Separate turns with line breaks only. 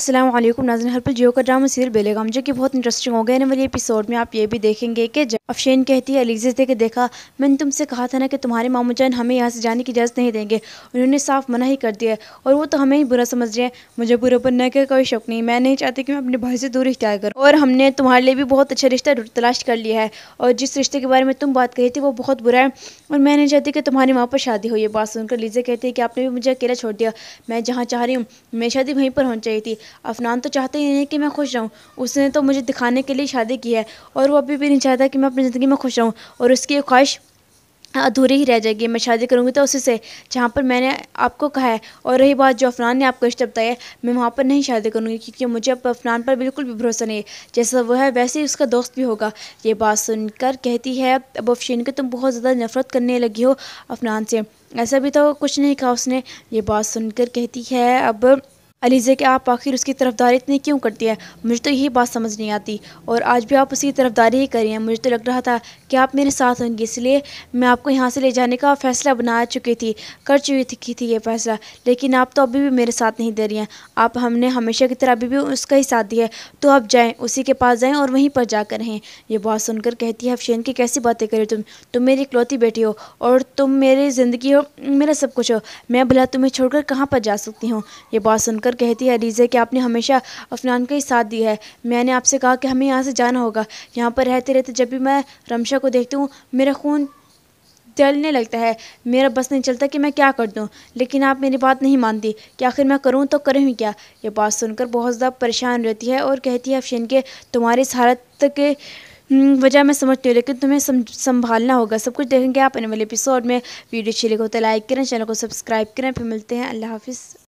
असलम नाजन हरपल जियो का drama serial बेलेगाम जो कि बहुत इंटरेस्टिंग हो गया है वाले एपिसोड में आप ये भी देखेंगे कि अफशेन कहती है अलीजे से कि देखा मैंने तुमसे कहा था ना कि तुम्हारे मामू जान हमें यहाँ से जाने की इजाज़त नहीं देंगे उन्होंने साफ मना ही कर दिया है और वो तो हमें ही बुरा समझ रहे हैं मुझे बुरे पर न कर कोई शौक नहीं मैं नहीं चाहती कि मैं अपने भाई से दूर इख्तियार करूँ और हमने तुम्हारे लिए भी बहुत अच्छा रिश्ता तलाश कर लिया है और जिस रिश्ते के बारे में तुम बात कही थी वो बहुत बुरा है और मैं नहीं चाहती कि तुम्हारी वहाँ पर शादी हो ये बात सुनकर लीजे कहती है कि आपने भी मुझे अकेला छोड़ दिया मैं जहाँ चाह रही हूँ मेरी शादी वहीं पर होनी चाहिए थी अफनान तो चाहते ही नहीं कि मैं खुश रहूँ उसने तो मुझे दिखाने के लिए शादी की है और वो अभी भी नहीं चाहता कि मैं अपनी ज़िंदगी में खुश रहूँ और उसकी ख्वाहिश अधूरी ही रह जाएगी मैं शादी करूँगी तो उसी से जहाँ पर मैंने आपको कहा है और रही बात जो अफनान ने आपको रिश्ता बताया मैं वहाँ पर नहीं शादी करूँगी क्योंकि मुझे अब अफनान पर बिल्कुल भी भरोसा नहीं है जैसा वो है वैसे ही उसका दोस्त भी होगा ये बात सुनकर कहती है अब अफशीन के तुम बहुत ज़्यादा नफरत करने लगी हो अफनान से ऐसा भी तो कुछ नहीं कहा उसने ये बात सुनकर कहती है अब अलीज़े के आप आखिर उसकी तरफदारी इतनी क्यों करती है मुझे तो यही बात समझ नहीं आती और आज भी आप उसकी तरफदारी ही रही हैं मुझे तो लग रहा था कि आप मेरे साथ होंगे इसलिए मैं आपको यहाँ से ले जाने का फ़ैसला बना चुकी थी कर चुकी थी, थी ये फ़ैसला लेकिन आप तो अभी भी मेरे साथ नहीं दे रही हैं आप हमने हमेशा की तरह अभी भी उसका ही साथ दिया है तो आप जाएँ उसी के पास जाएँ और वहीं पर जाकर रहें ये बात सुनकर कहती है अफशेन की कैसी बातें करे तुम तुम मेरी इकलौती बेटी हो और तुम मेरी ज़िंदगी हो मेरा सब कुछ हो मैं भला तुम्हें छोड़कर कहाँ पर जा सकती हूँ ये बात सुनकर जाकर कहती है डीजे कि आपने हमेशा अफनान का ही साथ दिया है मैंने आपसे कहा कि हमें यहाँ से जाना होगा यहाँ पर रहते रहते जब भी मैं रमशा को देखती हूँ मेरा खून जलने लगता है मेरा बस नहीं चलता कि मैं क्या कर दूँ लेकिन आप मेरी बात नहीं मानती कि आखिर मैं करूँ तो करें ही क्या ये बात सुनकर बहुत ज़्यादा परेशान रहती है और कहती है अफशन के तुम्हारी इस हालत के हम्म, वजह मैं समझती हूँ लेकिन तुम्हें संभालना होगा सब कुछ देखेंगे आप आने वाले एपिसोड में वीडियो अच्छी लगे तो लाइक करें चैनल को सब्सक्राइब करें फिर मिलते हैं अल्लाह हाफिज़